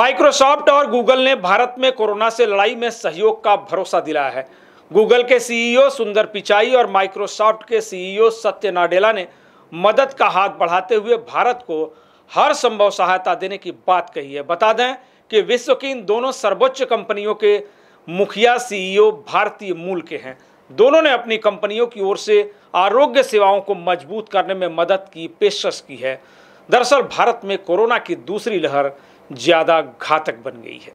Microsoft और Google ने भारत में कोरोना से लड़ाई में सहयोग का भरोसा दिलाया है गूगल के सीईओ e सुंदर पिचाई और माइक्रोसॉफ्ट के सीईओ e सत्य नाडेला ने मदद का हाथ बढ़ाते हुए भारत को हर संभव सहायता देने की बात कही है बता दें कि विश्व की इन दोनों सर्वोच्च कंपनियों के मुखिया सीईओ e भारतीय मूल के हैं दोनों ने अपनी कंपनियों की ओर से आरोग्य सेवाओं को मजबूत करने में मदद की पेशकश की है दरअसल भारत में कोरोना की दूसरी लहर ज़्यादा घातक बन गई है